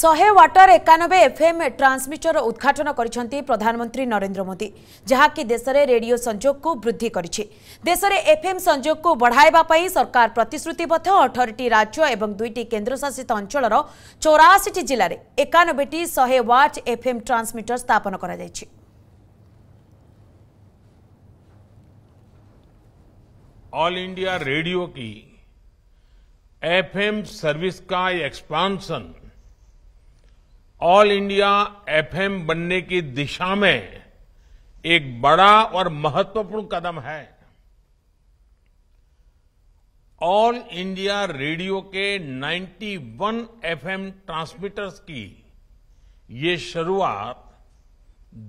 ଶହେ ୱାଟର ଏକାନବେ FM transmitter ଉଦ୍ଘାଟନ କରିଛନ୍ତି ପ୍ରଧାନମନ୍ତ୍ରୀ ନରେନ୍ଦ୍ର ମୋଦି ଯାହାକି ଦେଶରେ ରେଡିଓ ସଂଯୋଗକୁ ବୃଦ୍ଧି କରିଛି ଦେଶରେ ଏଫ୍ଏମ୍ ସଂଯୋଗକୁ ବଢ଼ାଇବା ପାଇଁ ସରକାର ପ୍ରତିଶ୍ରତିବଦ୍ଧ ଅଠରଟି ରାଜ୍ୟ ଏବଂ ଦୁଇଟି କେନ୍ଦ୍ରଶାସିତ ଅଞ୍ଚଳର ଚଉରାଅଶୀଟି ଜିଲ୍ଲାରେ ଏକାନବେଟି ଶହେ ୱାଟ୍ ଏଫ୍ଏମ୍ ଟ୍ରାନ୍ସମିଟର ସ୍ଥାପନ କରାଯାଇଛି ଅଲ୍ ଇଣ୍ଡିଆ ରେଡିଓ କି ଏଫ୍ଏମ୍ ऑल इंडिया एफएम बनने की दिशा में एक बड़ा और महत्वपूर्ण कदम है ऑल इंडिया रेडियो के 91 एफएम ट्रांसमीटर्स की ये शुरुआत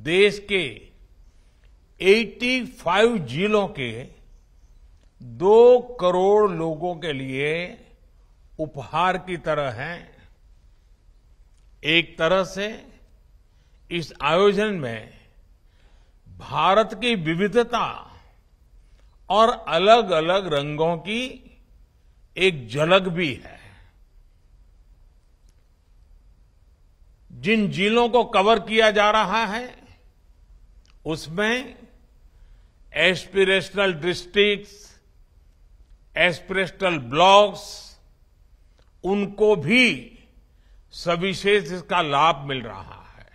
देश के 85 जिलों के दो करोड़ लोगों के लिए उपहार की तरह है एक तरह से इस आयोजन में भारत की विविधता और अलग अलग रंगों की एक झलक भी है जिन जिलों को कवर किया जा रहा है उसमें एस्पिरेशनल डिस्ट्रिक्ट्स एस्पिरेशनल ब्लॉक्स उनको भी सविशेष इसका लाभ मिल रहा है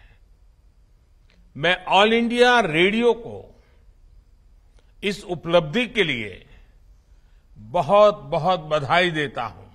मैं ऑल इंडिया रेडियो को इस उपलब्धि के लिए बहुत बहुत बधाई देता हूं